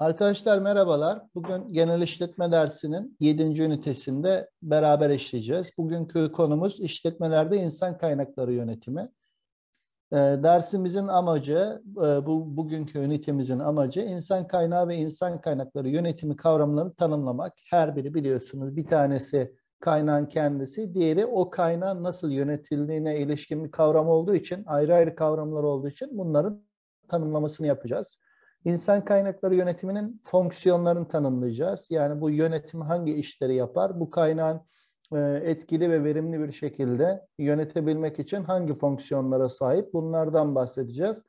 Arkadaşlar merhabalar. Bugün genel işletme dersinin 7. ünitesinde beraber işleyeceğiz. Bugünkü konumuz işletmelerde insan kaynakları yönetimi. E, dersimizin amacı, e, bu bugünkü ünitemizin amacı insan kaynağı ve insan kaynakları yönetimi kavramlarını tanımlamak. Her biri biliyorsunuz bir tanesi kaynağın kendisi, diğeri o kaynağın nasıl yönetildiğine ilişkin bir kavram olduğu için, ayrı ayrı kavramlar olduğu için bunların tanımlamasını yapacağız. İnsan kaynakları yönetiminin fonksiyonlarını tanımlayacağız. Yani bu yönetim hangi işleri yapar? Bu kaynağın e, etkili ve verimli bir şekilde yönetebilmek için hangi fonksiyonlara sahip? Bunlardan bahsedeceğiz.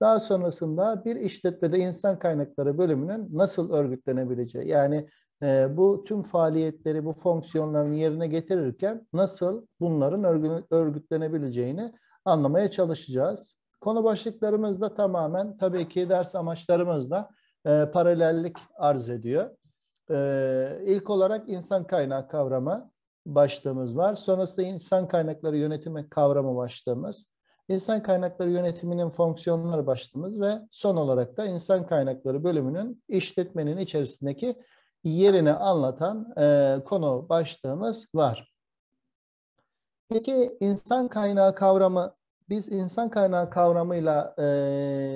Daha sonrasında bir işletmede insan kaynakları bölümünün nasıl örgütlenebileceği, yani e, bu tüm faaliyetleri, bu fonksiyonların yerine getirirken nasıl bunların örgütlenebileceğini anlamaya çalışacağız. Konu başlıklarımız da tamamen tabii ki ders amaçlarımızla e, paralellik arz ediyor. E, ilk olarak insan kaynağı kavramı başlığımız var. Sonrasında insan kaynakları yönetimi kavramı başlığımız. İnsan kaynakları yönetiminin fonksiyonları başlığımız ve son olarak da insan kaynakları bölümünün işletmenin içerisindeki yerini anlatan e, konu başlığımız var. Peki insan kaynağı kavramı biz insan kaynağı kavramıyla e,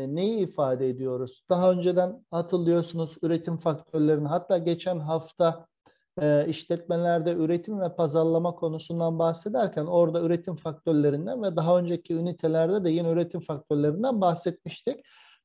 neyi ifade ediyoruz? Daha önceden hatırlıyorsunuz üretim faktörlerini hatta geçen hafta e, işletmelerde üretim ve pazarlama konusundan bahsederken orada üretim faktörlerinden ve daha önceki ünitelerde de yine üretim faktörlerinden bahsetmiştik.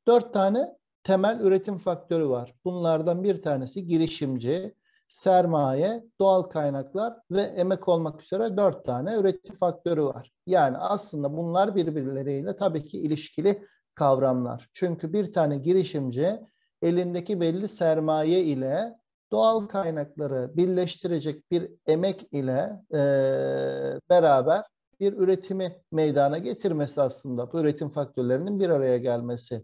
Dört tane temel üretim faktörü var. Bunlardan bir tanesi girişimci, sermaye, doğal kaynaklar ve emek olmak üzere dört tane üretim faktörü var. Yani aslında bunlar birbirleriyle tabii ki ilişkili kavramlar. Çünkü bir tane girişimci elindeki belli sermaye ile doğal kaynakları birleştirecek bir emek ile e, beraber bir üretimi meydana getirmesi aslında bu üretim faktörlerinin bir araya gelmesi.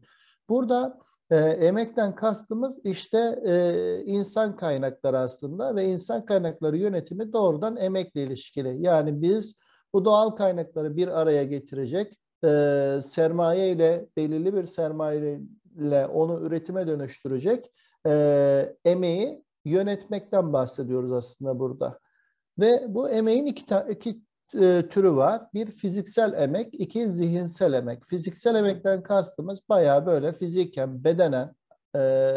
Burada e, emekten kastımız işte e, insan kaynakları aslında ve insan kaynakları yönetimi doğrudan emekle ilişkili. Yani biz bu doğal kaynakları bir araya getirecek e, sermaye ile belirli bir sermaye ile onu üretime dönüştürecek e, emeği yönetmekten bahsediyoruz aslında burada. Ve bu emeğin iki, ta iki e, türü var. Bir fiziksel emek, iki zihinsel emek. Fiziksel emekten kastımız bayağı böyle fiziken, bedenen e,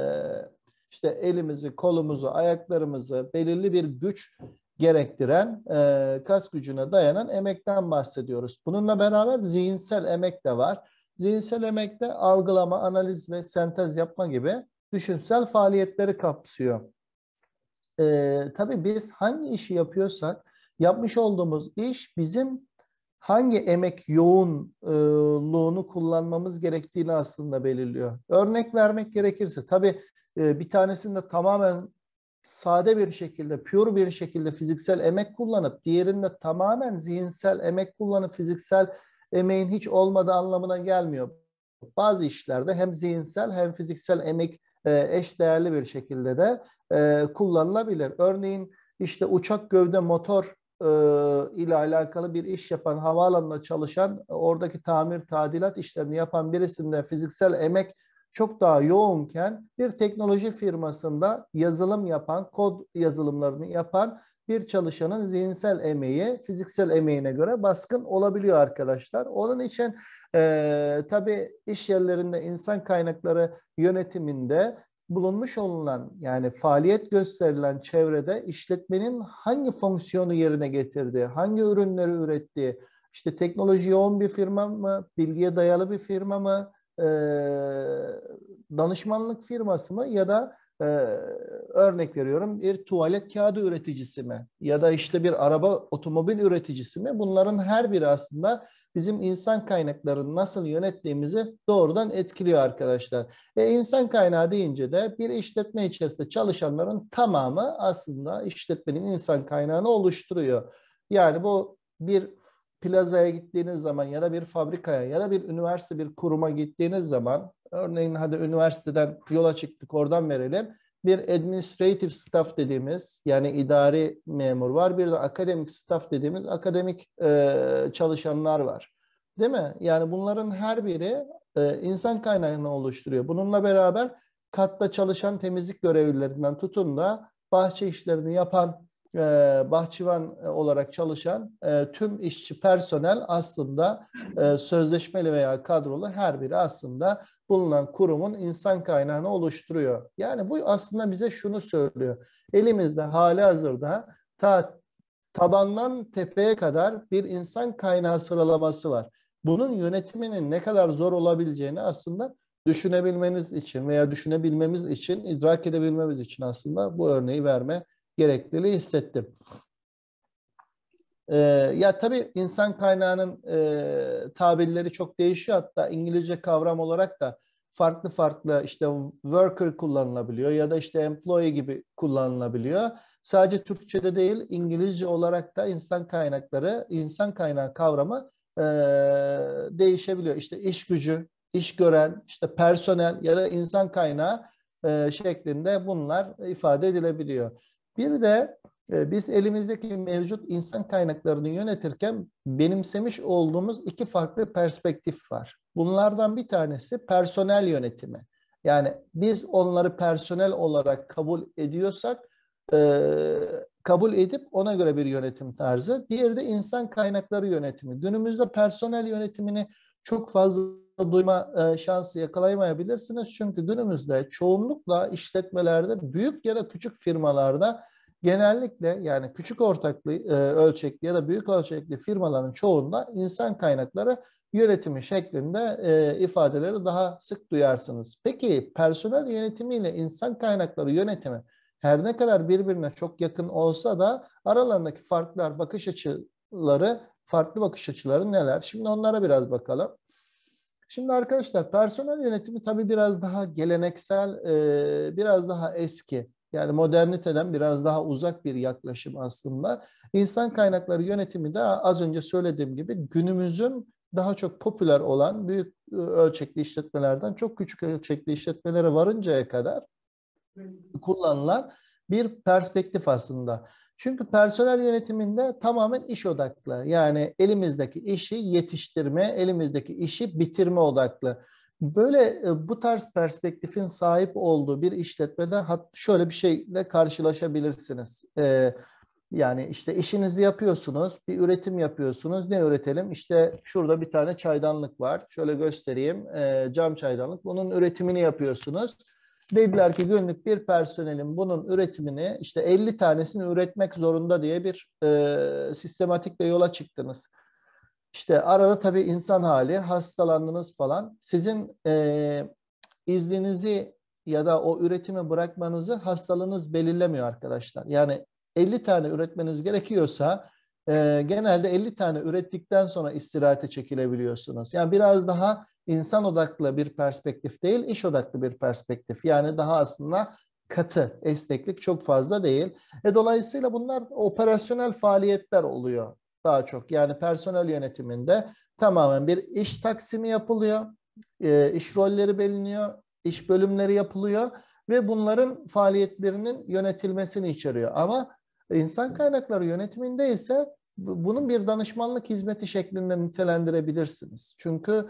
işte elimizi, kolumuzu, ayaklarımızı belirli bir güç gerektiren, e, kas gücüne dayanan emekten bahsediyoruz. Bununla beraber zihinsel emek de var. Zihinsel emekte algılama, analiz ve sentez yapma gibi düşünsel faaliyetleri kapsıyor. E, tabii biz hangi işi yapıyorsak yapmış olduğumuz iş bizim hangi emek yoğunluğunu kullanmamız gerektiğini aslında belirliyor. Örnek vermek gerekirse tabii e, bir tanesinde tamamen sade bir şekilde, pure bir şekilde fiziksel emek kullanıp diğerinde tamamen zihinsel emek kullanıp fiziksel emeğin hiç olmadığı anlamına gelmiyor. Bazı işlerde hem zihinsel hem fiziksel emek e, eş değerli bir şekilde de e, kullanılabilir. Örneğin işte uçak gövde motor e, ile alakalı bir iş yapan, havaalanında çalışan, oradaki tamir, tadilat işlerini yapan birisinde fiziksel emek çok daha yoğunken bir teknoloji firmasında yazılım yapan, kod yazılımlarını yapan bir çalışanın zihinsel emeği fiziksel emeğine göre baskın olabiliyor arkadaşlar. Onun için e, tabii iş yerlerinde insan kaynakları yönetiminde bulunmuş olunan yani faaliyet gösterilen çevrede işletmenin hangi fonksiyonu yerine getirdiği, hangi ürünleri ürettiği, işte teknoloji yoğun bir firma mı, bilgiye dayalı bir firma mı, e, danışmanlık firması mı ya da e, örnek veriyorum bir tuvalet kağıdı üreticisi mi ya da işte bir araba otomobil üreticisi mi bunların her biri aslında bizim insan kaynaklarını nasıl yönettiğimizi doğrudan etkiliyor arkadaşlar. E, insan kaynağı deyince de bir işletme içerisinde çalışanların tamamı aslında işletmenin insan kaynağını oluşturuyor. Yani bu bir plazaya gittiğiniz zaman ya da bir fabrikaya ya da bir üniversite bir kuruma gittiğiniz zaman örneğin hadi üniversiteden yola çıktık oradan verelim. Bir administrative staff dediğimiz yani idari memur var. Bir de akademik staff dediğimiz akademik e, çalışanlar var. Değil mi? Yani bunların her biri e, insan kaynağını oluşturuyor. Bununla beraber katta çalışan temizlik görevlilerinden tutun da bahçe işlerini yapan e, bahçıvan e, olarak çalışan e, tüm işçi personel aslında sözleşmeli veya kadrolu her biri aslında bulunan kurumun insan kaynağını oluşturuyor. Yani bu aslında bize şunu söylüyor. Elimizde hali hazırda ta tabandan tepeye kadar bir insan kaynağı sıralaması var. Bunun yönetiminin ne kadar zor olabileceğini aslında düşünebilmeniz için veya düşünebilmemiz için, idrak edebilmemiz için aslında bu örneği verme gerekliliği hissettim. Ee, ya tabii insan kaynağının e, tabirleri çok değişiyor. Hatta İngilizce kavram olarak da farklı farklı işte worker kullanılabiliyor ya da işte employee gibi kullanılabiliyor. Sadece Türkçe'de değil İngilizce olarak da insan kaynakları, insan kaynağı kavramı e, değişebiliyor. İşte iş gücü, iş gören, işte personel ya da insan kaynağı e, şeklinde bunlar ifade edilebiliyor. Bir de e, biz elimizdeki mevcut insan kaynaklarını yönetirken benimsemiş olduğumuz iki farklı perspektif var. Bunlardan bir tanesi personel yönetimi. Yani biz onları personel olarak kabul ediyorsak e, kabul edip ona göre bir yönetim tarzı. Diğeri de insan kaynakları yönetimi. Günümüzde personel yönetimini çok fazla duyma e, şansı yakalayamayabilirsiniz. Çünkü günümüzde çoğunlukla işletmelerde büyük ya da küçük firmalarda genellikle yani küçük ortaklı e, ölçekli ya da büyük ölçekli firmaların çoğunda insan kaynakları yönetimi şeklinde e, ifadeleri daha sık duyarsınız. Peki personel yönetimiyle insan kaynakları yönetimi her ne kadar birbirine çok yakın olsa da aralarındaki farklar, bakış açıları, farklı bakış açıları neler? Şimdi onlara biraz bakalım. Şimdi arkadaşlar personel yönetimi tabii biraz daha geleneksel, e, biraz daha eski. Yani moderniteden biraz daha uzak bir yaklaşım aslında. İnsan kaynakları yönetimi de az önce söylediğim gibi günümüzün daha çok popüler olan büyük e, ölçekli işletmelerden çok küçük ölçekli işletmelere varıncaya kadar kullanılan bir perspektif aslında. Çünkü personel yönetiminde tamamen iş odaklı. Yani elimizdeki işi yetiştirme, elimizdeki işi bitirme odaklı. Böyle e, bu tarz perspektifin sahip olduğu bir işletmede şöyle bir şeyle karşılaşabilirsiniz. Ee, yani işte işinizi yapıyorsunuz, bir üretim yapıyorsunuz. Ne üretelim? İşte şurada bir tane çaydanlık var. Şöyle göstereyim. E, cam çaydanlık. Bunun üretimini yapıyorsunuz. Dediler ki günlük bir personelin bunun üretimini işte 50 tanesini üretmek zorunda diye bir e, sistematikle yola çıktınız. İşte arada tabii insan hali, hastalandınız falan. Sizin e, izninizi ya da o üretimi bırakmanızı hastalığınız belirlemiyor arkadaşlar. Yani 50 tane üretmeniz gerekiyorsa e, genelde 50 tane ürettikten sonra istirahate çekilebiliyorsunuz. Yani biraz daha insan odaklı bir perspektif değil, iş odaklı bir perspektif. Yani daha aslında katı, esneklik çok fazla değil. E, dolayısıyla bunlar operasyonel faaliyetler oluyor daha çok. Yani personel yönetiminde tamamen bir iş taksimi yapılıyor, e, iş rolleri belirleniyor, iş bölümleri yapılıyor ve bunların faaliyetlerinin yönetilmesini içeriyor. Ama insan kaynakları yönetiminde ise bunun bir danışmanlık hizmeti şeklinde nitelendirebilirsiniz. Çünkü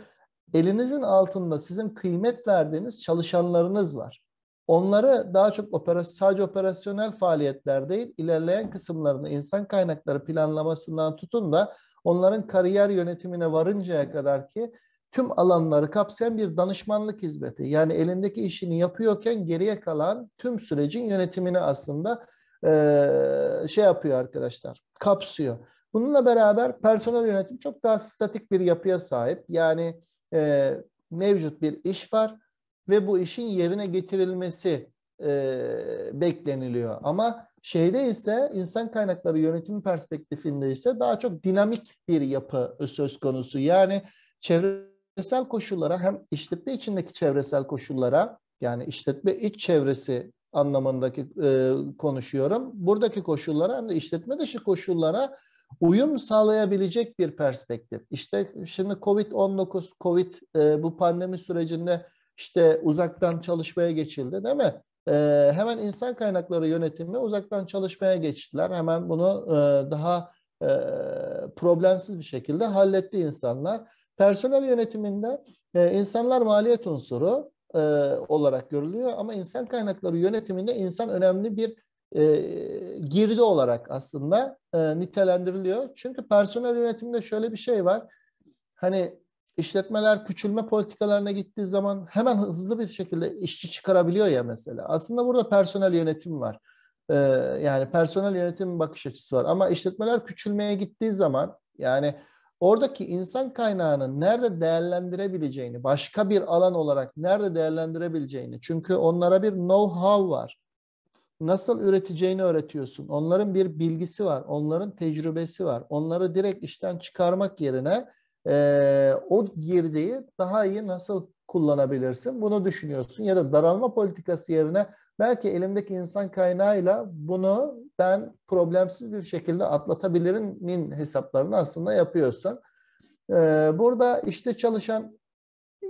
elinizin altında sizin kıymet verdiğiniz çalışanlarınız var. Onları daha çok operasyon, sadece operasyonel faaliyetler değil, ilerleyen kısımlarını insan kaynakları planlamasından tutun da onların kariyer yönetimine varıncaya kadar ki tüm alanları kapsayan bir danışmanlık hizmeti. Yani elindeki işini yapıyorken geriye kalan tüm sürecin yönetimini aslında e, şey yapıyor arkadaşlar, kapsıyor. Bununla beraber personel yönetim çok daha statik bir yapıya sahip. Yani e, mevcut bir iş var ve bu işin yerine getirilmesi e, bekleniliyor. Ama şeyde ise insan kaynakları yönetimi perspektifinde ise daha çok dinamik bir yapı söz konusu. Yani çevresel koşullara hem işletme içindeki çevresel koşullara yani işletme iç çevresi anlamındaki e, konuşuyorum. Buradaki koşullara hem de işletme dışı koşullara uyum sağlayabilecek bir perspektif. İşte şimdi Covid-19, Covid e, bu pandemi sürecinde işte uzaktan çalışmaya geçildi değil mi? E, hemen insan kaynakları yönetimi uzaktan çalışmaya geçtiler. Hemen bunu e, daha e, problemsiz bir şekilde halletti insanlar. Personel yönetiminde e, insanlar maliyet unsuru e, olarak görülüyor ama insan kaynakları yönetiminde insan önemli bir e, girdi olarak aslında e, nitelendiriliyor. Çünkü personel yönetiminde şöyle bir şey var. Hani İşletmeler küçülme politikalarına gittiği zaman hemen hızlı bir şekilde işçi çıkarabiliyor ya mesela. Aslında burada personel yönetimi var. Ee, yani personel yönetim bakış açısı var. Ama işletmeler küçülmeye gittiği zaman yani oradaki insan kaynağını nerede değerlendirebileceğini, başka bir alan olarak nerede değerlendirebileceğini. Çünkü onlara bir know-how var. Nasıl üreteceğini öğretiyorsun. Onların bir bilgisi var, onların tecrübesi var. Onları direkt işten çıkarmak yerine e, o girdiği daha iyi nasıl kullanabilirsin bunu düşünüyorsun ya da daralma politikası yerine belki elimdeki insan kaynağıyla bunu ben problemsiz bir şekilde min hesaplarını aslında yapıyorsun. E, burada işte çalışan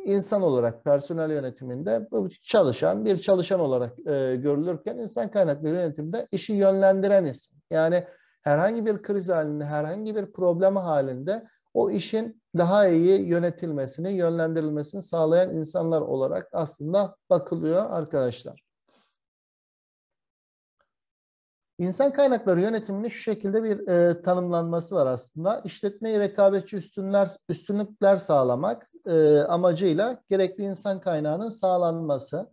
insan olarak personel yönetiminde çalışan bir çalışan olarak e, görülürken insan kaynakları yönetiminde işi yönlendiren isim. Yani herhangi bir kriz halinde, herhangi bir problem halinde o işin daha iyi yönetilmesini, yönlendirilmesini sağlayan insanlar olarak aslında bakılıyor arkadaşlar. İnsan kaynakları yönetiminin şu şekilde bir e, tanımlanması var aslında. İşletmeyi rekabetçi üstünler, üstünlükler sağlamak e, amacıyla gerekli insan kaynağının sağlanması,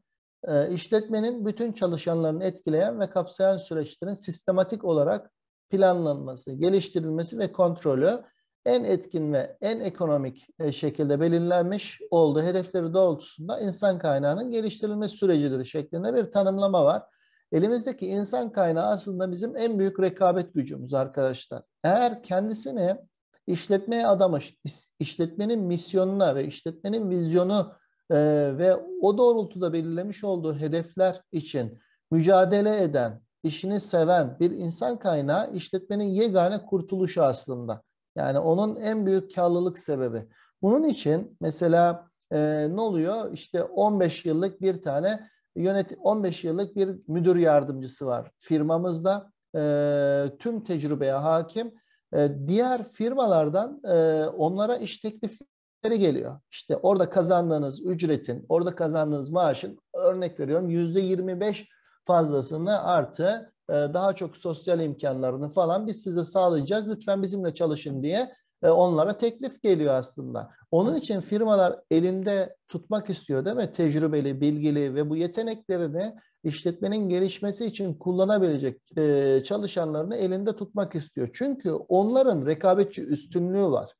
e, işletmenin bütün çalışanlarını etkileyen ve kapsayan süreçlerin sistematik olarak planlanması, geliştirilmesi ve kontrolü, en etkin ve en ekonomik e, şekilde belirlenmiş olduğu hedefleri doğrultusunda insan kaynağının geliştirilme sürecidir şeklinde bir tanımlama var. Elimizdeki insan kaynağı aslında bizim en büyük rekabet gücümüz arkadaşlar. Eğer kendisini işletmeye adamış, işletmenin misyonuna ve işletmenin vizyonu e, ve o doğrultuda belirlemiş olduğu hedefler için mücadele eden, işini seven bir insan kaynağı işletmenin yegane kurtuluşu aslında. Yani onun en büyük karlılık sebebi. Bunun için mesela e, ne oluyor? İşte 15 yıllık bir tane yönet 15 yıllık bir müdür yardımcısı var firmamızda. E, tüm tecrübeye hakim. E, diğer firmalardan e, onlara iş teklifleri geliyor. İşte orada kazandığınız ücretin, orada kazandığınız maaşın örnek veriyorum yüzde 25 fazlasını artı e, daha çok sosyal imkanlarını falan biz size sağlayacağız. Lütfen bizimle çalışın diye e, onlara teklif geliyor aslında. Onun için firmalar elinde tutmak istiyor değil mi? Tecrübeli, bilgili ve bu yeteneklerini işletmenin gelişmesi için kullanabilecek e, çalışanlarını elinde tutmak istiyor. Çünkü onların rekabetçi üstünlüğü var.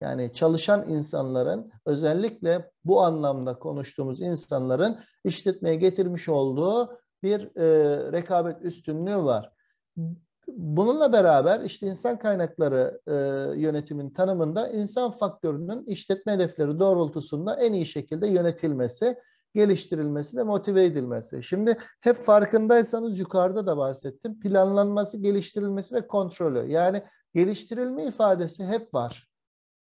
Yani çalışan insanların özellikle bu anlamda konuştuğumuz insanların işletmeye getirmiş olduğu bir e, rekabet üstünlüğü var. Bununla beraber işte insan kaynakları e, yönetimin tanımında insan faktörünün işletme hedefleri doğrultusunda en iyi şekilde yönetilmesi, geliştirilmesi ve motive edilmesi. Şimdi hep farkındaysanız yukarıda da bahsettim. Planlanması, geliştirilmesi ve kontrolü. Yani geliştirilme ifadesi hep var.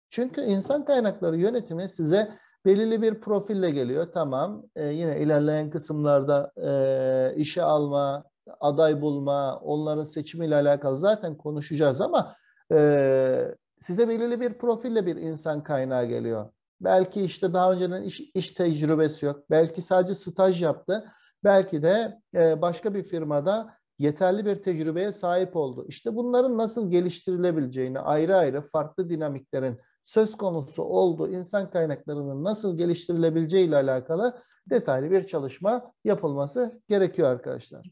Çünkü insan kaynakları yönetimi size belirli bir profille geliyor. Tamam e, yine ilerleyen kısımlarda e, işe alma, aday bulma, onların seçimiyle alakalı zaten konuşacağız ama e, size belirli bir profille bir insan kaynağı geliyor. Belki işte daha önceden iş, iş tecrübesi yok. Belki sadece staj yaptı. Belki de e, başka bir firmada yeterli bir tecrübeye sahip oldu. İşte bunların nasıl geliştirilebileceğini ayrı ayrı farklı dinamiklerin söz konusu oldu. insan kaynaklarının nasıl geliştirilebileceği ile alakalı detaylı bir çalışma yapılması gerekiyor arkadaşlar.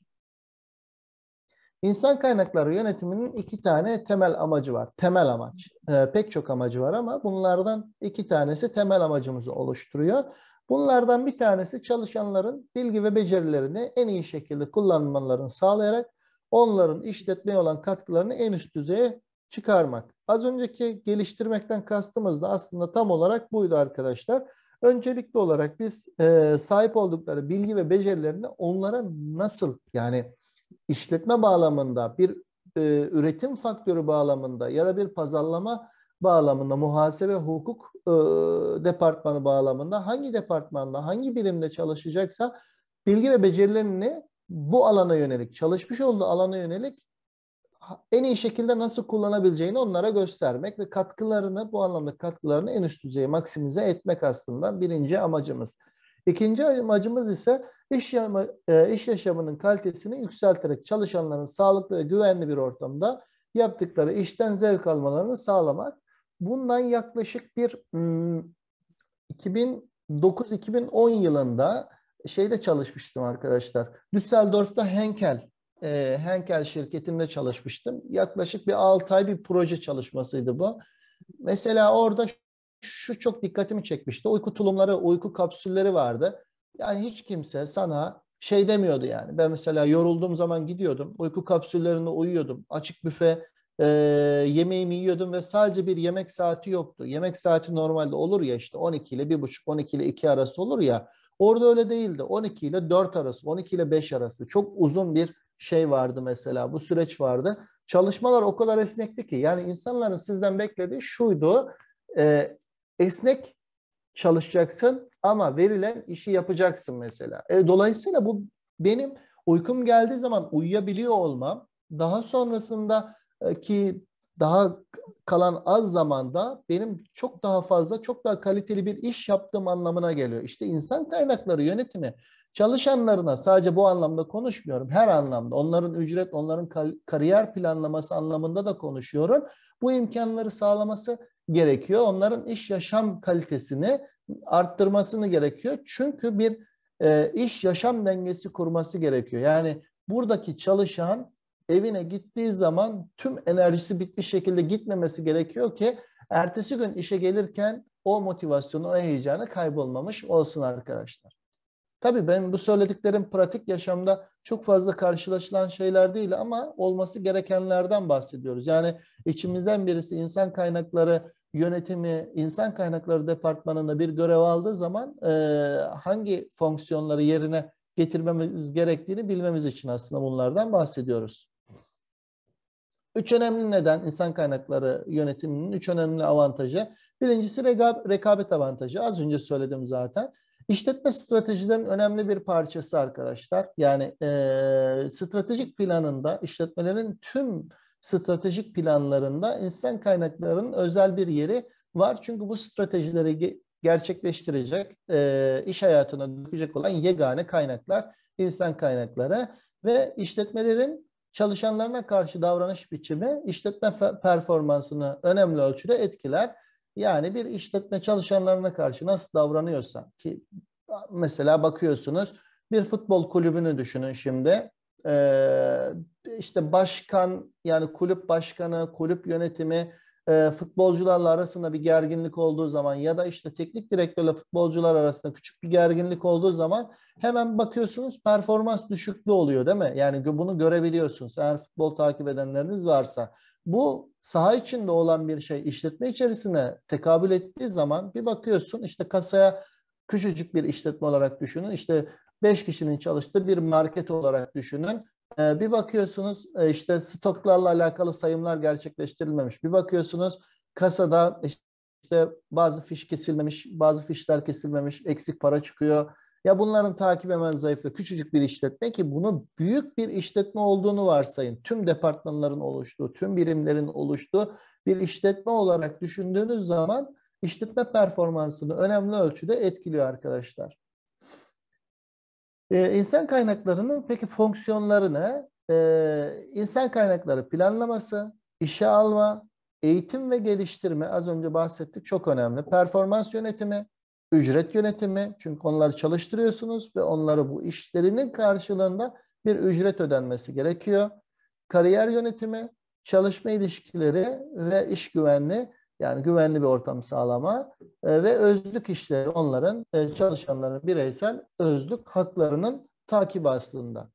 İnsan kaynakları yönetiminin iki tane temel amacı var. Temel amaç. E, pek çok amacı var ama bunlardan iki tanesi temel amacımızı oluşturuyor. Bunlardan bir tanesi çalışanların bilgi ve becerilerini en iyi şekilde kullanmalarını sağlayarak onların işletmeye olan katkılarını en üst düzeye çıkarmak. Az önceki geliştirmekten kastımız da aslında tam olarak buydu arkadaşlar. Öncelikli olarak biz e, sahip oldukları bilgi ve becerilerini onlara nasıl yani işletme bağlamında bir e, üretim faktörü bağlamında ya da bir pazarlama bağlamında muhasebe hukuk e, departmanı bağlamında hangi departmanda hangi birimde çalışacaksa bilgi ve becerilerini bu alana yönelik çalışmış olduğu alana yönelik en iyi şekilde nasıl kullanabileceğini onlara göstermek ve katkılarını bu anlamda katkılarını en üst düzeye maksimize etmek aslında birinci amacımız. İkinci amacımız ise iş, yama, e, iş yaşamının kalitesini yükselterek çalışanların sağlıklı ve güvenli bir ortamda yaptıkları işten zevk almalarını sağlamak. Bundan yaklaşık bir 2009-2010 hmm, yılında şeyde çalışmıştım arkadaşlar. Düsseldorf'ta Henkel e, Henkel şirketinde çalışmıştım. Yaklaşık bir 6 ay bir proje çalışmasıydı bu. Mesela orada şu çok dikkatimi çekmişti. Uyku tulumları, uyku kapsülleri vardı. Yani hiç kimse sana şey demiyordu yani. Ben mesela yorulduğum zaman gidiyordum. Uyku kapsüllerinde uyuyordum. Açık büfe e, yemeğimi yiyordum ve sadece bir yemek saati yoktu. Yemek saati normalde olur ya işte 12 ile 1.30, 12 ile 2 arası olur ya. Orada öyle değildi. 12 ile 4 arası, 12 ile 5 arası. Çok uzun bir şey vardı mesela bu süreç vardı. Çalışmalar o kadar esnekti ki yani insanların sizden beklediği şuydu. E, esnek çalışacaksın ama verilen işi yapacaksın mesela. E, dolayısıyla bu benim uykum geldiği zaman uyuyabiliyor olmam daha sonrasında e, ki daha kalan az zamanda benim çok daha fazla, çok daha kaliteli bir iş yaptığım anlamına geliyor. İşte insan kaynakları yönetimi Çalışanlarına sadece bu anlamda konuşmuyorum. Her anlamda onların ücret, onların kariyer planlaması anlamında da konuşuyorum. Bu imkanları sağlaması gerekiyor. Onların iş yaşam kalitesini arttırmasını gerekiyor. Çünkü bir e, iş yaşam dengesi kurması gerekiyor. Yani buradaki çalışan evine gittiği zaman tüm enerjisi bitmiş şekilde gitmemesi gerekiyor ki ertesi gün işe gelirken o motivasyonu, o heyecanı kaybolmamış olsun arkadaşlar. Tabii ben bu söylediklerim pratik yaşamda çok fazla karşılaşılan şeyler değil ama olması gerekenlerden bahsediyoruz. Yani içimizden birisi insan kaynakları yönetimi, insan kaynakları departmanında bir görev aldığı zaman e, hangi fonksiyonları yerine getirmemiz gerektiğini bilmemiz için aslında bunlardan bahsediyoruz. Üç önemli neden insan kaynakları yönetiminin üç önemli avantajı. Birincisi rekabet avantajı. Az önce söyledim zaten. İşletme stratejilerin önemli bir parçası arkadaşlar. Yani e, stratejik planında işletmelerin tüm stratejik planlarında insan kaynaklarının özel bir yeri var. Çünkü bu stratejileri gerçekleştirecek, e, iş hayatına dökecek olan yegane kaynaklar insan kaynakları ve işletmelerin çalışanlarına karşı davranış biçimi işletme performansını önemli ölçüde etkiler. Yani bir işletme çalışanlarına karşı nasıl davranıyorsa ki mesela bakıyorsunuz bir futbol kulübünü düşünün şimdi. Ee, işte başkan yani kulüp başkanı, kulüp yönetimi e, futbolcularla arasında bir gerginlik olduğu zaman ya da işte teknik direktörle futbolcular arasında küçük bir gerginlik olduğu zaman hemen bakıyorsunuz performans düşüklüğü oluyor değil mi? Yani bunu görebiliyorsunuz eğer futbol takip edenleriniz varsa. Bu saha içinde olan bir şey işletme içerisine tekabül ettiği zaman bir bakıyorsun işte kasaya küçücük bir işletme olarak düşünün. İşte 5 kişinin çalıştığı bir market olarak düşünün. Ee, bir bakıyorsunuz e, işte stoklarla alakalı sayımlar gerçekleştirilmemiş. Bir bakıyorsunuz kasada işte bazı fiş kesilmemiş, bazı fişler kesilmemiş, eksik para çıkıyor ya bunların takip hemen zayıfla küçücük bir işletme ki bunu büyük bir işletme olduğunu varsayın. Tüm departmanların oluştuğu, tüm birimlerin oluştuğu bir işletme olarak düşündüğünüz zaman işletme performansını önemli ölçüde etkiliyor arkadaşlar. Ee, insan kaynaklarının peki fonksiyonlarını e, ee, insan kaynakları planlaması, işe alma, eğitim ve geliştirme az önce bahsettik çok önemli. Performans yönetimi, ücret yönetimi. Çünkü onları çalıştırıyorsunuz ve onları bu işlerinin karşılığında bir ücret ödenmesi gerekiyor. Kariyer yönetimi, çalışma ilişkileri ve iş güvenliği yani güvenli bir ortam sağlama e, ve özlük işleri onların e, çalışanların bireysel özlük haklarının takibi aslında.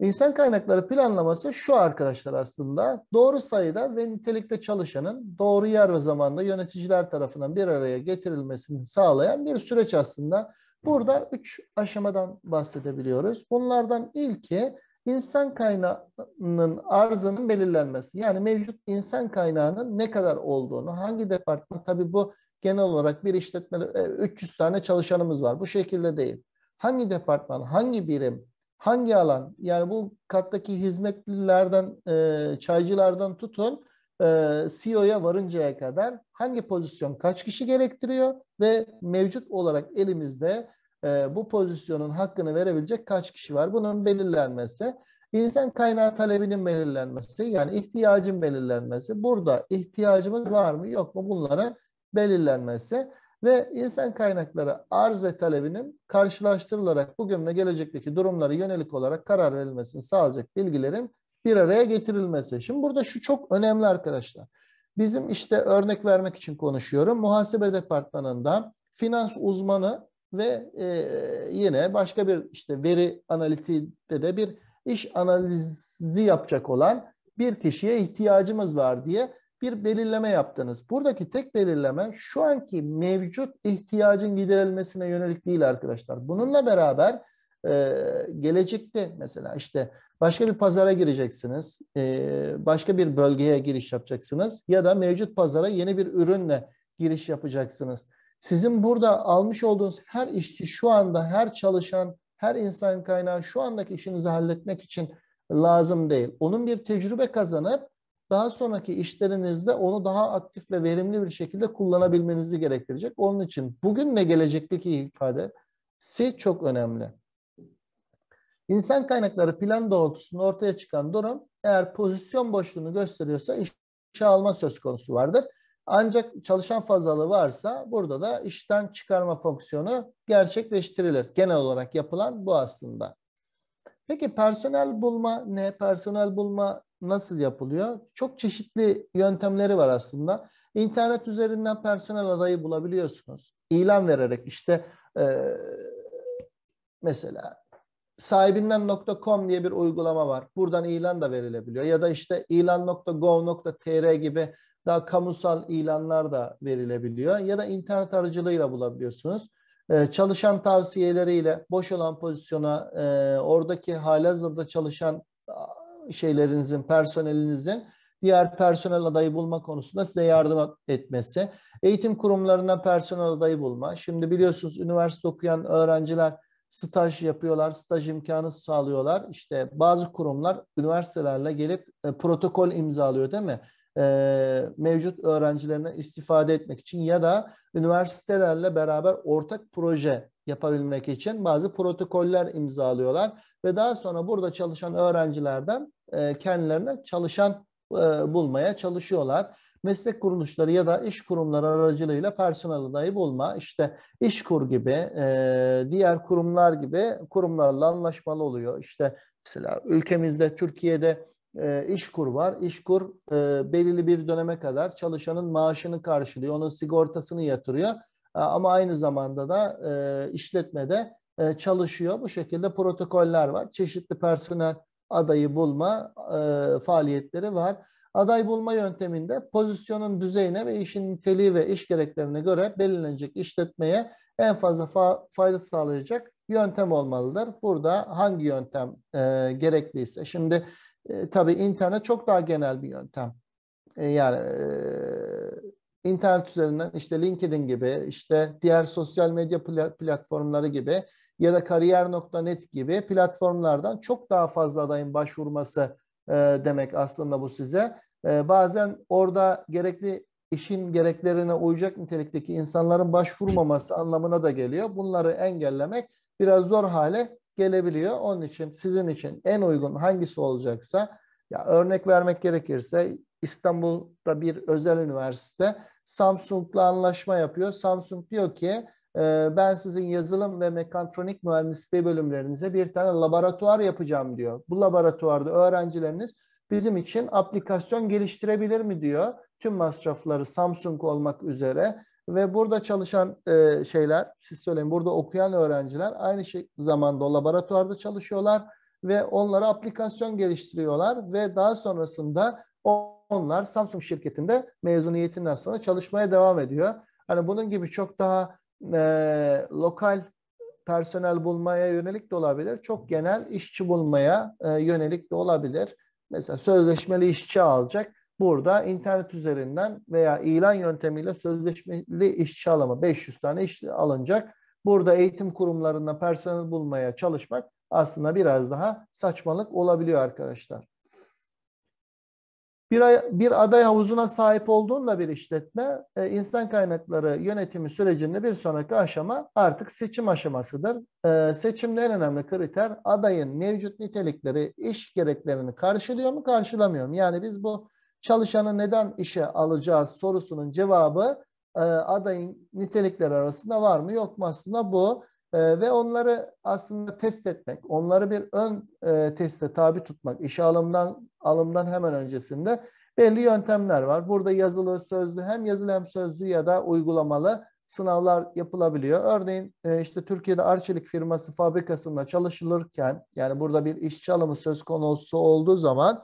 İnsan kaynakları planlaması şu arkadaşlar aslında. Doğru sayıda ve nitelikte çalışanın doğru yer ve zamanda yöneticiler tarafından bir araya getirilmesini sağlayan bir süreç aslında. Burada üç aşamadan bahsedebiliyoruz. Bunlardan ilki insan kaynağının arzının belirlenmesi. Yani mevcut insan kaynağının ne kadar olduğunu, hangi departman, tabi bu genel olarak bir işletmede 300 e, tane çalışanımız var. Bu şekilde değil. Hangi departman, hangi birim, hangi alan? Yani bu kattaki hizmetlilerden, e, çaycılardan tutun e, CEO'ya varıncaya kadar hangi pozisyon kaç kişi gerektiriyor ve mevcut olarak elimizde e, bu pozisyonun hakkını verebilecek kaç kişi var? Bunun belirlenmesi, insan kaynağı talebinin belirlenmesi, yani ihtiyacın belirlenmesi, burada ihtiyacımız var mı yok mu bunlara belirlenmesi ve insan kaynakları arz ve talebinin karşılaştırılarak bugün ve gelecekteki durumları yönelik olarak karar verilmesini sağlayacak bilgilerin bir araya getirilmesi. Şimdi burada şu çok önemli arkadaşlar. Bizim işte örnek vermek için konuşuyorum. Muhasebe departmanında finans uzmanı ve e, yine başka bir işte veri analitinde de bir iş analizi yapacak olan bir kişiye ihtiyacımız var diye bir belirleme yaptınız. Buradaki tek belirleme şu anki mevcut ihtiyacın giderilmesine yönelik değil arkadaşlar. Bununla beraber e, gelecekte mesela işte başka bir pazara gireceksiniz, e, başka bir bölgeye giriş yapacaksınız ya da mevcut pazara yeni bir ürünle giriş yapacaksınız. Sizin burada almış olduğunuz her işçi şu anda, her çalışan, her insan kaynağı şu andaki işinizi halletmek için lazım değil. Onun bir tecrübe kazanıp daha sonraki işlerinizde onu daha aktif ve verimli bir şekilde kullanabilmenizi gerektirecek. Onun için bugün ve gelecekteki ifadesi çok önemli. İnsan kaynakları plan doğrultusunda ortaya çıkan durum eğer pozisyon boşluğunu gösteriyorsa işe alma söz konusu vardır. Ancak çalışan fazlalığı varsa burada da işten çıkarma fonksiyonu gerçekleştirilir. Genel olarak yapılan bu aslında. Peki personel bulma ne? Personel bulma nasıl yapılıyor? Çok çeşitli yöntemleri var aslında. İnternet üzerinden personel adayı bulabiliyorsunuz. İlan vererek işte e, mesela sahibinden.com diye bir uygulama var. Buradan ilan da verilebiliyor. Ya da işte ilan.gov.tr gibi daha kamusal ilanlar da verilebiliyor. Ya da internet aracılığıyla bulabiliyorsunuz. Ee, çalışan tavsiyeleriyle boş olan pozisyona, e, oradaki halihazırda çalışan şeylerinizin, personelinizin diğer personel adayı bulma konusunda size yardım etmesi. Eğitim kurumlarına personel adayı bulma. Şimdi biliyorsunuz üniversite okuyan öğrenciler staj yapıyorlar, staj imkanı sağlıyorlar. İşte bazı kurumlar üniversitelerle gelip e, protokol imzalıyor değil mi? E, mevcut öğrencilerine istifade etmek için ya da üniversitelerle beraber ortak proje yapabilmek için bazı protokoller imzalıyorlar ve daha sonra burada çalışan öğrencilerden e, kendilerine çalışan e, bulmaya çalışıyorlar. Meslek kuruluşları ya da iş kurumları aracılığıyla personel adayı bulma, işte işkur gibi, e, diğer kurumlar gibi kurumlarla anlaşmalı oluyor. İşte mesela ülkemizde, Türkiye'de e, işkur var. İşkur e, belirli bir döneme kadar çalışanın maaşını karşılıyor, onun sigortasını yatırıyor ee, ama aynı zamanda da e, işletmede e, çalışıyor. Bu şekilde protokoller var. Çeşitli personel adayı bulma e, faaliyetleri var. Aday bulma yönteminde pozisyonun düzeyine ve işin niteliği ve iş gereklerine göre belirlenecek işletmeye en fazla fa fayda sağlayacak yöntem olmalıdır. Burada hangi yöntem e, gerekliyse. Şimdi e, tabii internet çok daha genel bir yöntem. E, yani e, internet üzerinden işte LinkedIn gibi, işte diğer sosyal medya platformları gibi ya da kariyer.net gibi platformlardan çok daha fazla adayın başvurması e, demek aslında bu size. E, bazen orada gerekli işin gereklerine uyacak nitelikteki insanların başvurmaması anlamına da geliyor. Bunları engellemek biraz zor hale gelebiliyor. Onun için sizin için en uygun hangisi olacaksa ya örnek vermek gerekirse İstanbul'da bir özel üniversite Samsung'la anlaşma yapıyor. Samsung diyor ki ee, ben sizin yazılım ve mekatronik mühendisliği bölümlerinize bir tane laboratuvar yapacağım diyor. Bu laboratuvarda öğrencileriniz bizim için aplikasyon geliştirebilir mi diyor. Tüm masrafları Samsung olmak üzere ve burada çalışan e, şeyler, siz söyleyin burada okuyan öğrenciler aynı şey zamanda o laboratuvarda çalışıyorlar ve onlara aplikasyon geliştiriyorlar ve daha sonrasında onlar Samsung şirketinde mezuniyetinden sonra çalışmaya devam ediyor. Hani bunun gibi çok daha e, lokal personel bulmaya yönelik de olabilir. Çok genel işçi bulmaya e, yönelik de olabilir. Mesela sözleşmeli işçi alacak. Burada internet üzerinden veya ilan yöntemiyle sözleşmeli işçi alımı 500 tane işçi alınacak. Burada eğitim kurumlarında personel bulmaya çalışmak aslında biraz daha saçmalık olabiliyor arkadaşlar. Bir, bir aday havuzuna sahip olduğunda bir işletme e, insan kaynakları yönetimi sürecinde bir sonraki aşama artık seçim aşamasıdır. E, seçimde en önemli kriter adayın mevcut nitelikleri, iş gereklerini karşılıyor mu karşılamıyor mu? Yani biz bu çalışanı neden işe alacağız sorusunun cevabı e, adayın nitelikleri arasında var mı yok mu aslında bu e, ve onları aslında test etmek, onları bir ön e, teste tabi tutmak, işe alımdan, alımdan hemen öncesinde belli yöntemler var. Burada yazılı, sözlü, hem yazılı hem sözlü ya da uygulamalı sınavlar yapılabiliyor. Örneğin e, işte Türkiye'de Arçelik firması fabrikasında çalışılırken yani burada bir işçi alımı söz konusu olduğu zaman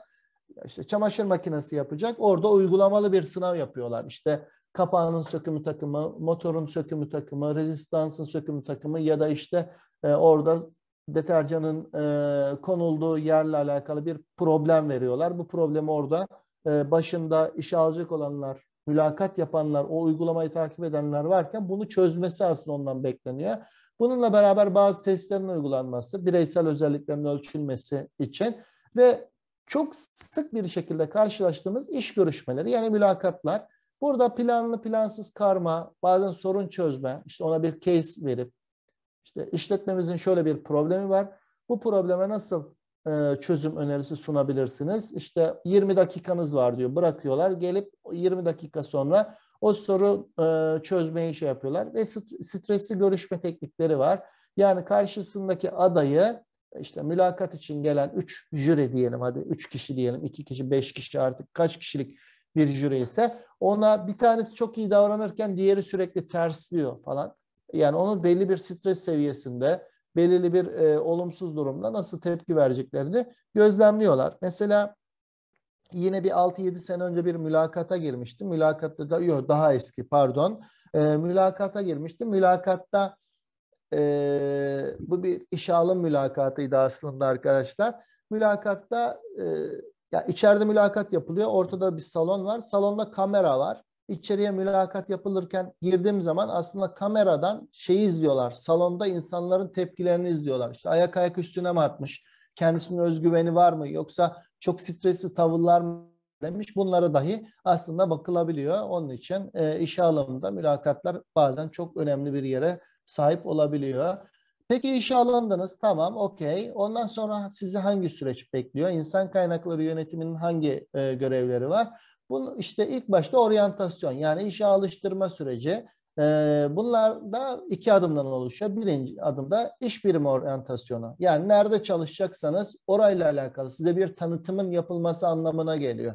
işte çamaşır makinesi yapacak. Orada uygulamalı bir sınav yapıyorlar. İşte kapağının sökümü takımı, motorun sökümü takımı, rezistansın sökümü takımı ya da işte e, orada deterjanın e, konulduğu yerle alakalı bir problem veriyorlar. Bu problemi orada e, başında işe alacak olanlar, mülakat yapanlar, o uygulamayı takip edenler varken bunu çözmesi aslında ondan bekleniyor. Bununla beraber bazı testlerin uygulanması, bireysel özelliklerin ölçülmesi için ve çok sık bir şekilde karşılaştığımız iş görüşmeleri yani mülakatlar Burada planlı plansız karma, bazen sorun çözme, işte ona bir case verip, işte işletmemizin şöyle bir problemi var. Bu probleme nasıl e, çözüm önerisi sunabilirsiniz? İşte 20 dakikanız var diyor, bırakıyorlar. Gelip 20 dakika sonra o soru e, çözmeyi şey yapıyorlar ve stresli görüşme teknikleri var. Yani karşısındaki adayı işte mülakat için gelen 3 jüri diyelim hadi 3 kişi diyelim 2 kişi 5 kişi artık kaç kişilik bir jüri ise ona bir tanesi çok iyi davranırken diğeri sürekli tersliyor falan. Yani onun belli bir stres seviyesinde belirli bir e, olumsuz durumda nasıl tepki vereceklerini gözlemliyorlar. Mesela yine bir 6-7 sene önce bir mülakata girmiştim. Mülakatta da yok daha eski pardon. E, mülakata girmiştim. Mülakatta e, bu bir iş alım mülakatıydı aslında arkadaşlar. Mülakatta e, ya içeride mülakat yapılıyor. Ortada bir salon var. Salonda kamera var. İçeriye mülakat yapılırken girdiğim zaman aslında kameradan şeyi izliyorlar. Salonda insanların tepkilerini izliyorlar. İşte ayak ayak üstüne mi atmış? Kendisinin özgüveni var mı? Yoksa çok stresli tavırlar mı demiş? Bunlara dahi aslında bakılabiliyor. Onun için e, işe alımında mülakatlar bazen çok önemli bir yere sahip olabiliyor. Peki işe alındınız tamam okey. Ondan sonra sizi hangi süreç bekliyor? İnsan kaynakları yönetiminin hangi e, görevleri var? Bunun işte ilk başta oryantasyon yani işe alıştırma süreci. E, bunlar da iki adımdan oluşuyor. Birinci adımda iş birimi oryantasyonu. Yani nerede çalışacaksanız orayla alakalı size bir tanıtımın yapılması anlamına geliyor.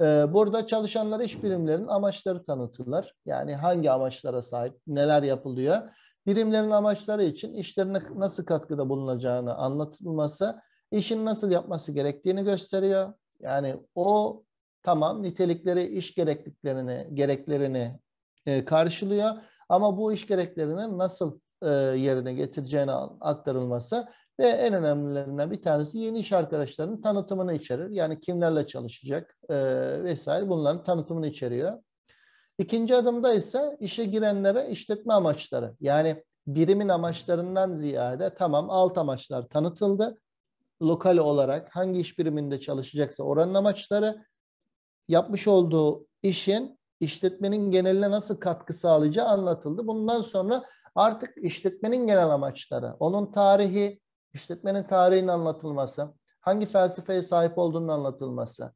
E, burada çalışanlar iş birimlerinin amaçları tanıtılır. Yani hangi amaçlara sahip, neler yapılıyor birimlerin amaçları için işlerine nasıl katkıda bulunacağını anlatılması, işin nasıl yapması gerektiğini gösteriyor. Yani o tamam nitelikleri iş gerekliliklerini gereklerini e, karşılıyor ama bu iş gereklerinin nasıl e, yerine getireceğine aktarılması ve en önemlilerinden bir tanesi yeni iş arkadaşlarının tanıtımını içerir. Yani kimlerle çalışacak e, vesaire bunların tanıtımını içeriyor. İkinci adımda ise işe girenlere işletme amaçları yani birimin amaçlarından ziyade tamam alt amaçlar tanıtıldı. Lokal olarak hangi iş biriminde çalışacaksa oranın amaçları yapmış olduğu işin işletmenin geneline nasıl katkı sağlayacağı anlatıldı. Bundan sonra artık işletmenin genel amaçları, onun tarihi, işletmenin tarihinin anlatılması, hangi felsefeye sahip olduğunun anlatılması,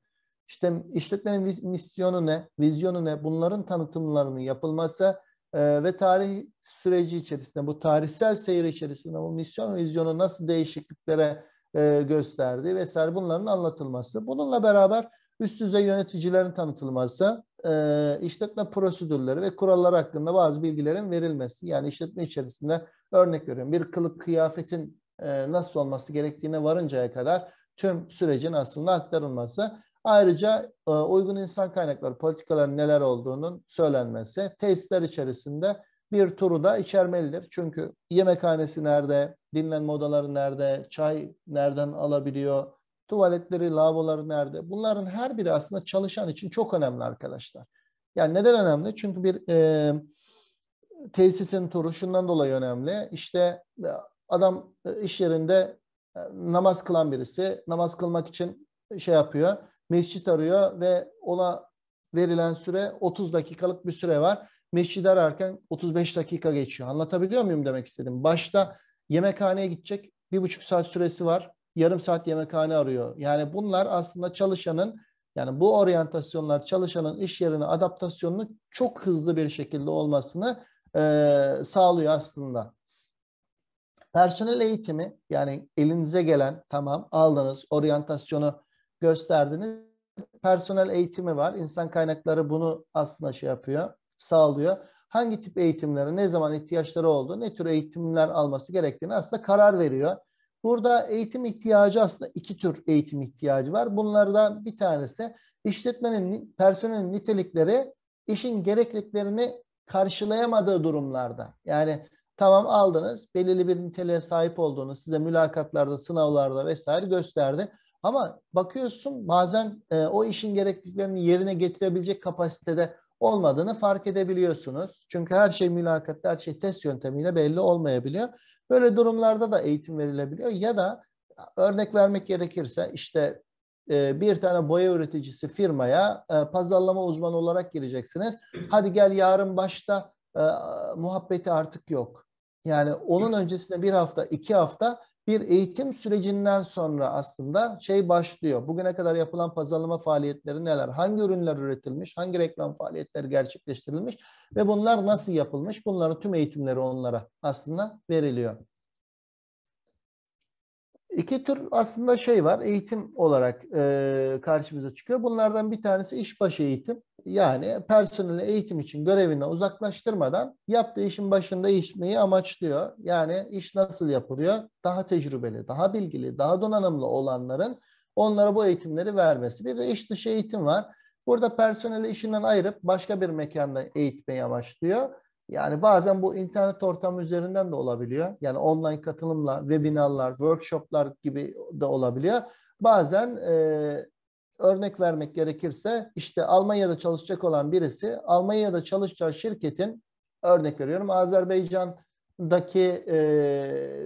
işte, işletmenin misyonu ne, vizyonu ne bunların tanıtımlarının yapılması e, ve tarih süreci içerisinde bu tarihsel seyir içerisinde bu misyon ve vizyonu nasıl değişikliklere e, gösterdiği vesaire bunların anlatılması. Bununla beraber üst düzey yöneticilerin tanıtılması, e, işletme prosedürleri ve kurallar hakkında bazı bilgilerin verilmesi. Yani işletme içerisinde örnek veriyorum bir kılık kıyafetin e, nasıl olması gerektiğine varıncaya kadar tüm sürecin aslında aktarılması Ayrıca e, uygun insan kaynakları politikaların neler olduğunun söylenmesi tesisler içerisinde bir turu da içermelidir. Çünkü yemekhanesi nerede, dinlenme odaları nerede, çay nereden alabiliyor, tuvaletleri, lavaboları nerede? Bunların her biri aslında çalışan için çok önemli arkadaşlar. Yani neden önemli? Çünkü bir e, tesisin turu şundan dolayı önemli. İşte e, adam e, iş yerinde namaz kılan birisi namaz kılmak için şey yapıyor mescit arıyor ve ona verilen süre 30 dakikalık bir süre var. Mescidi ararken 35 dakika geçiyor. Anlatabiliyor muyum demek istedim. Başta yemekhaneye gidecek bir buçuk saat süresi var. Yarım saat yemekhane arıyor. Yani bunlar aslında çalışanın yani bu oryantasyonlar çalışanın iş yerine adaptasyonunu çok hızlı bir şekilde olmasını e, sağlıyor aslında. Personel eğitimi yani elinize gelen tamam aldınız oryantasyonu gösterdiniz. Personel eğitimi var. İnsan kaynakları bunu aslında şey yapıyor, sağlıyor. Hangi tip eğitimlere, ne zaman ihtiyaçları oldu, ne tür eğitimler alması gerektiğini aslında karar veriyor. Burada eğitim ihtiyacı aslında iki tür eğitim ihtiyacı var. Bunlardan bir tanesi işletmenin personelin nitelikleri işin gerekliliklerini karşılayamadığı durumlarda. Yani tamam aldınız, belirli bir niteliğe sahip olduğunu size mülakatlarda, sınavlarda vesaire gösterdi. Ama bakıyorsun bazen e, o işin gerekliliklerini yerine getirebilecek kapasitede olmadığını fark edebiliyorsunuz. Çünkü her şey mülakatta, her şey test yöntemiyle belli olmayabiliyor. Böyle durumlarda da eğitim verilebiliyor ya da e, örnek vermek gerekirse işte e, bir tane boya üreticisi firmaya e, pazarlama uzmanı olarak gireceksiniz. Hadi gel yarın başta e, muhabbeti artık yok. Yani onun öncesinde bir hafta, iki hafta bir eğitim sürecinden sonra aslında şey başlıyor. Bugüne kadar yapılan pazarlama faaliyetleri neler? Hangi ürünler üretilmiş? Hangi reklam faaliyetleri gerçekleştirilmiş? Ve bunlar nasıl yapılmış? Bunların tüm eğitimleri onlara aslında veriliyor. İki tür aslında şey var, eğitim olarak e, karşımıza çıkıyor. Bunlardan bir tanesi işbaşı eğitim. Yani personeli eğitim için görevinden uzaklaştırmadan yaptığı işin başında işmeyi amaçlıyor. Yani iş nasıl yapılıyor? Daha tecrübeli, daha bilgili, daha donanımlı olanların onlara bu eğitimleri vermesi. Bir de iş dışı eğitim var. Burada personeli işinden ayırıp başka bir mekanda eğitmeyi amaçlıyor. Yani bazen bu internet ortamı üzerinden de olabiliyor. Yani online katılımla, webinarlar, workshoplar gibi de olabiliyor. Bazen e, örnek vermek gerekirse işte Almanya'da çalışacak olan birisi Almanya'da çalışacağı şirketin örnek veriyorum Azerbaycan'daki e,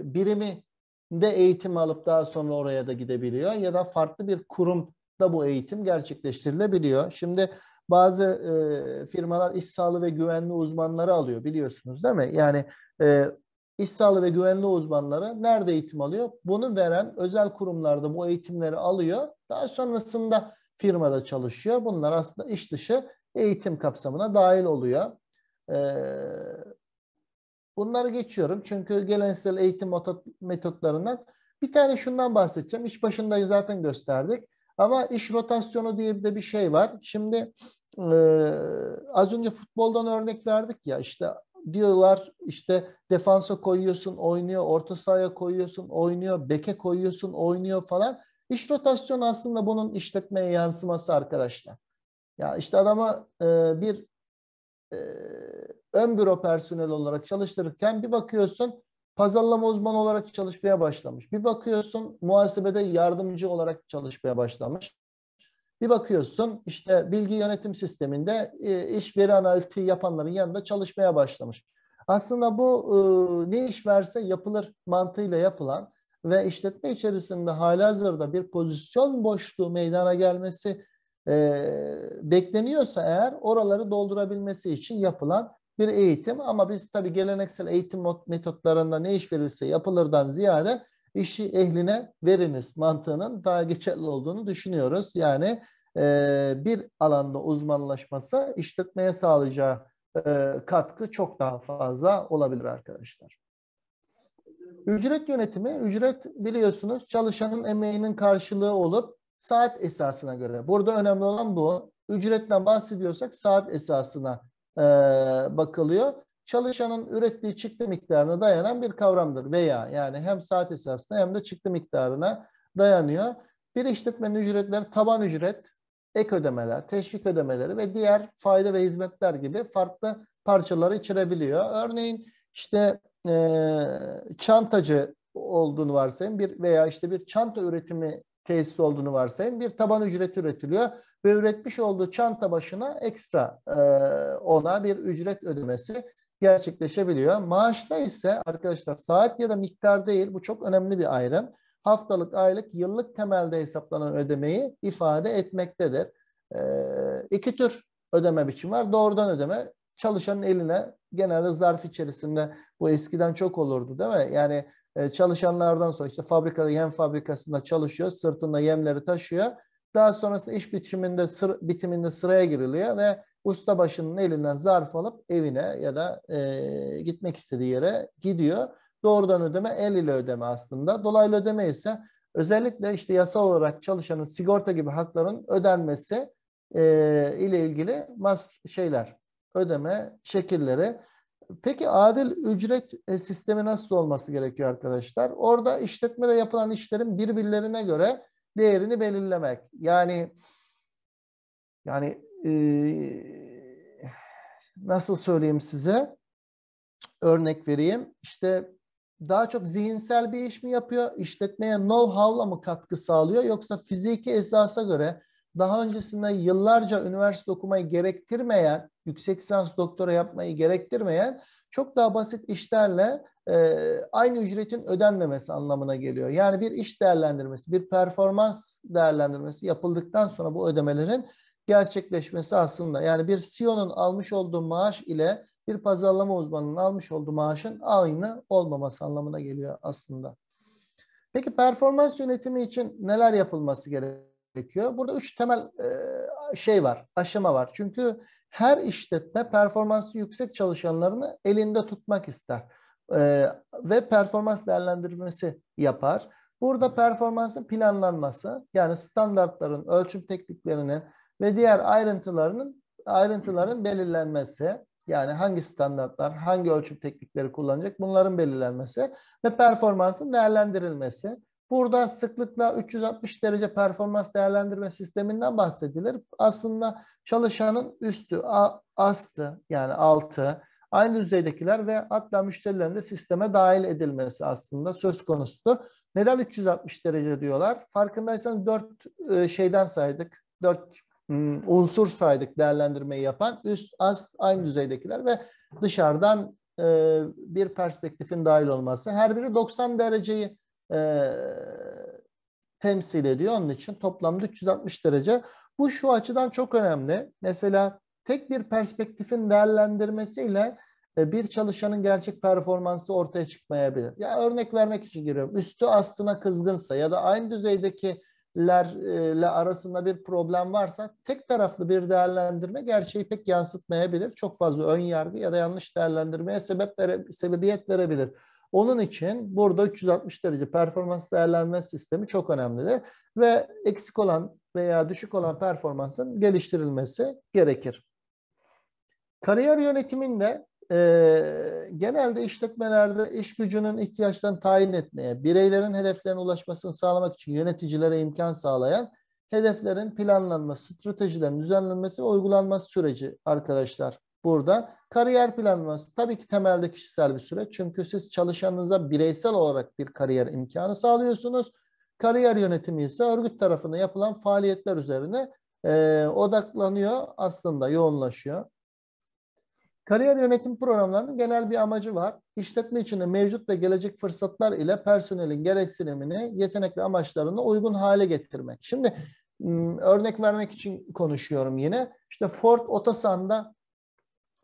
birimi de eğitim alıp daha sonra oraya da gidebiliyor ya da farklı bir kurumda bu eğitim gerçekleştirilebiliyor. Şimdi bazı e, firmalar iş sağlığı ve güvenli uzmanları alıyor biliyorsunuz değil mi? Yani e, iş sağlığı ve güvenli uzmanları nerede eğitim alıyor? Bunu veren özel kurumlarda bu eğitimleri alıyor. Daha sonrasında firmada çalışıyor. Bunlar aslında iş dışı eğitim kapsamına dahil oluyor. E, bunları geçiyorum çünkü geleneksel eğitim metotlarından bir tane şundan bahsedeceğim. İş başında zaten gösterdik. Ama iş rotasyonu diye de bir şey var. Şimdi e, az önce futboldan örnek verdik ya işte diyorlar işte defansa koyuyorsun oynuyor, orta sahaya koyuyorsun oynuyor, beke koyuyorsun oynuyor falan. İş rotasyonu aslında bunun işletmeye yansıması arkadaşlar. Ya işte adama e, bir e, ön büro personel olarak çalıştırırken bir bakıyorsun pazarlama uzmanı olarak çalışmaya başlamış. Bir bakıyorsun muhasebede yardımcı olarak çalışmaya başlamış. Bir bakıyorsun işte bilgi yönetim sisteminde e, iş veri analitiği yapanların yanında çalışmaya başlamış. Aslında bu e, ne iş verse yapılır mantığıyla yapılan ve işletme içerisinde hala halihazırda bir pozisyon boşluğu meydana gelmesi e, bekleniyorsa eğer oraları doldurabilmesi için yapılan bir eğitim ama biz tabii geleneksel eğitim metotlarında ne iş verilse yapılırdan ziyade işi ehline veriniz mantığının daha geçerli olduğunu düşünüyoruz. Yani e, bir alanda uzmanlaşması işletmeye sağlayacağı e, katkı çok daha fazla olabilir arkadaşlar. Ücret yönetimi, ücret biliyorsunuz çalışanın emeğinin karşılığı olup saat esasına göre. Burada önemli olan bu. Ücretten bahsediyorsak saat esasına e, bakılıyor çalışanın ürettiği çıktı miktarına dayanan bir kavramdır veya yani hem saat esasına hem de çıktı miktarına dayanıyor. Bir işletmenin ücretleri taban ücret, ek ödemeler, teşvik ödemeleri ve diğer fayda ve hizmetler gibi farklı parçaları içerebiliyor. Örneğin işte e, çantacı olduğunu varsayın bir veya işte bir çanta üretimi tesisi olduğunu varsayın. Bir taban ücret üretiliyor ve üretmiş olduğu çanta başına ekstra e, ona bir ücret ödemesi gerçekleşebiliyor. Maaşta ise arkadaşlar saat ya da miktar değil bu çok önemli bir ayrım. Haftalık, aylık, yıllık temelde hesaplanan ödemeyi ifade etmektedir. Ee, İki tür ödeme biçimi var. Doğrudan ödeme çalışanın eline genelde zarf içerisinde bu eskiden çok olurdu değil mi? Yani e, çalışanlardan sonra işte fabrikada yem fabrikasında çalışıyor, sırtında yemleri taşıyor. Daha sonrasında iş biçiminde sır, bitiminde sıraya giriliyor ve ustabaşının elinden zarf alıp evine ya da e, gitmek istediği yere gidiyor. Doğrudan ödeme el ile ödeme aslında. Dolaylı ödeme ise özellikle işte yasal olarak çalışanın sigorta gibi hakların ödenmesi e, ile ilgili mas şeyler, ödeme şekilleri. Peki adil ücret e, sistemi nasıl olması gerekiyor arkadaşlar? Orada işletmede yapılan işlerin birbirlerine göre değerini belirlemek. Yani yani ee, nasıl söyleyeyim size örnek vereyim. İşte daha çok zihinsel bir iş mi yapıyor? işletmeye know-how'la mı katkı sağlıyor? Yoksa fiziki esasa göre daha öncesinde yıllarca üniversite okumayı gerektirmeyen, yüksek lisans doktora yapmayı gerektirmeyen çok daha basit işlerle e, aynı ücretin ödenmemesi anlamına geliyor. Yani bir iş değerlendirmesi, bir performans değerlendirmesi yapıldıktan sonra bu ödemelerin gerçekleşmesi aslında. Yani bir CEO'nun almış olduğu maaş ile bir pazarlama uzmanının almış olduğu maaşın aynı olmaması anlamına geliyor aslında. Peki performans yönetimi için neler yapılması gerekiyor? Burada üç temel e, şey var, aşama var. Çünkü her işletme performansı yüksek çalışanlarını elinde tutmak ister e, ve performans değerlendirmesi yapar. Burada performansın planlanması yani standartların, ölçüm tekniklerinin, ve diğer ayrıntılarının ayrıntıların belirlenmesi yani hangi standartlar, hangi ölçüm teknikleri kullanacak bunların belirlenmesi ve performansın değerlendirilmesi. Burada sıklıkla 360 derece performans değerlendirme sisteminden bahsedilir. Aslında çalışanın üstü, astı yani altı, aynı düzeydekiler ve hatta müşterilerin de sisteme dahil edilmesi aslında söz konusudur. Neden 360 derece diyorlar? Farkındaysanız 4 e, şeyden saydık. 4 Hmm, unsur saydık değerlendirmeyi yapan üst, az, aynı düzeydekiler ve dışarıdan e, bir perspektifin dahil olması. Her biri 90 dereceyi e, temsil ediyor. Onun için toplamda 360 derece. Bu şu açıdan çok önemli. Mesela tek bir perspektifin değerlendirmesiyle e, bir çalışanın gerçek performansı ortaya çıkmayabilir. Ya örnek vermek için giriyorum. Üstü astına kızgınsa ya da aynı düzeydeki lerle e, arasında bir problem varsa tek taraflı bir değerlendirme gerçeği pek yansıtmayabilir. Çok fazla ön yargı ya da yanlış değerlendirmeye sebep vere, sebebiyet verebilir. Onun için burada 360 derece performans değerlendirme sistemi çok önemlidir ve eksik olan veya düşük olan performansın geliştirilmesi gerekir. Kariyer yönetiminde e, genelde işletmelerde iş gücünün ihtiyaçlarını tayin etmeye, bireylerin hedeflerine ulaşmasını sağlamak için yöneticilere imkan sağlayan hedeflerin planlanması, stratejilerin düzenlenmesi ve uygulanması süreci arkadaşlar burada. Kariyer planlaması tabii ki temelde kişisel bir süreç. Çünkü siz çalışanınıza bireysel olarak bir kariyer imkanı sağlıyorsunuz. Kariyer yönetimi ise örgüt tarafında yapılan faaliyetler üzerine e, odaklanıyor aslında yoğunlaşıyor. Kariyer yönetim programlarının genel bir amacı var. İşletme içinde mevcut ve gelecek fırsatlar ile personelin gereksinimini, yetenek ve amaçlarını uygun hale getirmek. Şimdi örnek vermek için konuşuyorum yine. İşte Ford Otosan'da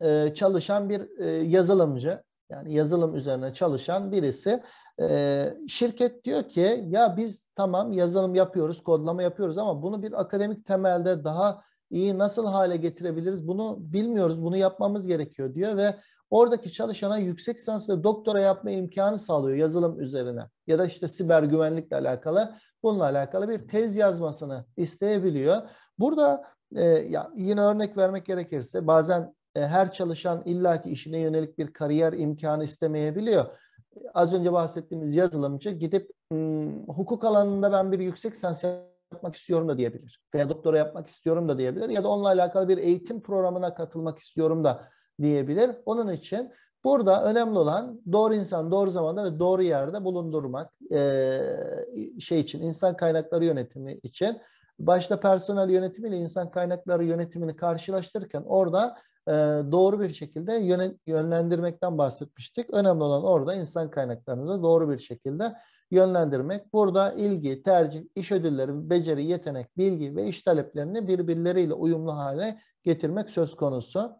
e, çalışan bir e, yazılımcı, yani yazılım üzerine çalışan birisi. E, şirket diyor ki ya biz tamam yazılım yapıyoruz, kodlama yapıyoruz ama bunu bir akademik temelde daha iyi nasıl hale getirebiliriz bunu bilmiyoruz. Bunu yapmamız gerekiyor diyor ve oradaki çalışana yüksek lisans ve doktora yapma imkanı sağlıyor yazılım üzerine ya da işte siber güvenlikle alakalı bununla alakalı bir tez yazmasını isteyebiliyor. Burada e, ya yine örnek vermek gerekirse bazen e, her çalışan illaki işine yönelik bir kariyer imkanı istemeyebiliyor. Az önce bahsettiğimiz yazılımcı gidip hmm, hukuk alanında ben bir yüksek lisans yapmak istiyorum da diyebilir. Veya doktora yapmak istiyorum da diyebilir. Ya da onunla alakalı bir eğitim programına katılmak istiyorum da diyebilir. Onun için burada önemli olan doğru insan doğru zamanda ve doğru yerde bulundurmak e, şey için insan kaynakları yönetimi için başta personel yönetimi ile insan kaynakları yönetimini karşılaştırırken orada e, doğru bir şekilde yönet, yönlendirmekten bahsetmiştik. Önemli olan orada insan kaynaklarınızı doğru bir şekilde yönlendirmek. Burada ilgi, tercih, iş ödülleri, beceri, yetenek, bilgi ve iş taleplerini birbirleriyle uyumlu hale getirmek söz konusu.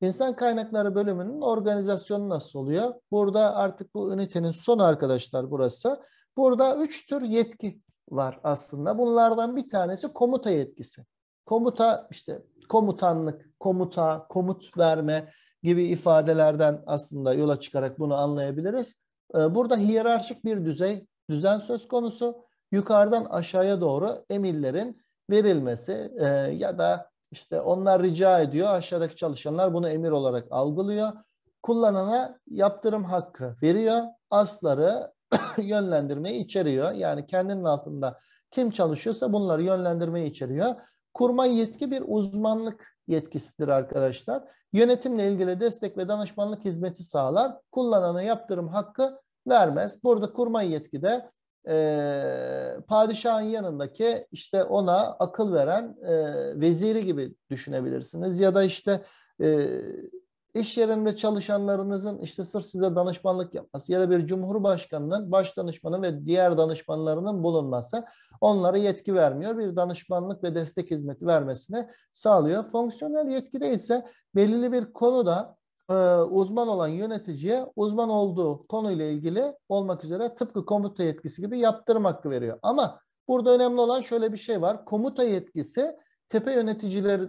İnsan kaynakları bölümünün organizasyonu nasıl oluyor? Burada artık bu ünitenin son arkadaşlar burası. Burada üç tür yetki var aslında. Bunlardan bir tanesi komuta yetkisi. Komuta işte komutanlık, komuta, komut verme gibi ifadelerden aslında yola çıkarak bunu anlayabiliriz. Ee, burada hiyerarşik bir düzey, düzen söz konusu. Yukarıdan aşağıya doğru emirlerin verilmesi e, ya da işte onlar rica ediyor, aşağıdaki çalışanlar bunu emir olarak algılıyor. Kullanana yaptırım hakkı veriyor. Asları yönlendirmeyi içeriyor. Yani kendinin altında kim çalışıyorsa bunları yönlendirmeyi içeriyor kurma yetki bir uzmanlık yetkisidir arkadaşlar. Yönetimle ilgili destek ve danışmanlık hizmeti sağlar. Kullanana yaptırım hakkı vermez. Burada kurma yetki de e, padişahın yanındaki işte ona akıl veren e, veziri gibi düşünebilirsiniz. Ya da işte e, iş yerinde çalışanlarınızın işte sırf size danışmanlık yapması ya da bir cumhurbaşkanının baş danışmanı ve diğer danışmanlarının bulunması onlara yetki vermiyor. Bir danışmanlık ve destek hizmeti vermesini sağlıyor. Fonksiyonel yetkide ise belirli bir konuda e, uzman olan yöneticiye uzman olduğu konuyla ilgili olmak üzere tıpkı komuta yetkisi gibi yaptırım hakkı veriyor. Ama burada önemli olan şöyle bir şey var. Komuta yetkisi tepe yöneticiler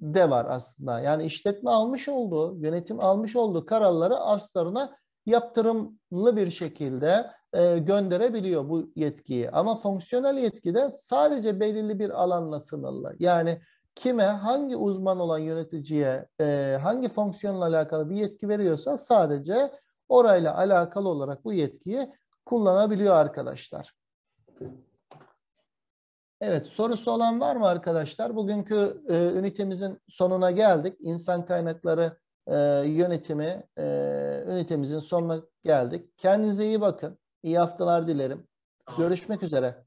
de var aslında. Yani işletme almış olduğu, yönetim almış olduğu kararları aslarına yaptırımlı bir şekilde e, gönderebiliyor bu yetkiyi. Ama fonksiyonel yetki de sadece belirli bir alanla sınırlı. Yani kime, hangi uzman olan yöneticiye, e, hangi fonksiyonla alakalı bir yetki veriyorsa sadece orayla alakalı olarak bu yetkiyi kullanabiliyor arkadaşlar. Evet sorusu olan var mı arkadaşlar? Bugünkü e, ünitemizin sonuna geldik. İnsan kaynakları e, yönetimi e, ünitemizin sonuna geldik. Kendinize iyi bakın. İyi haftalar dilerim. Görüşmek üzere.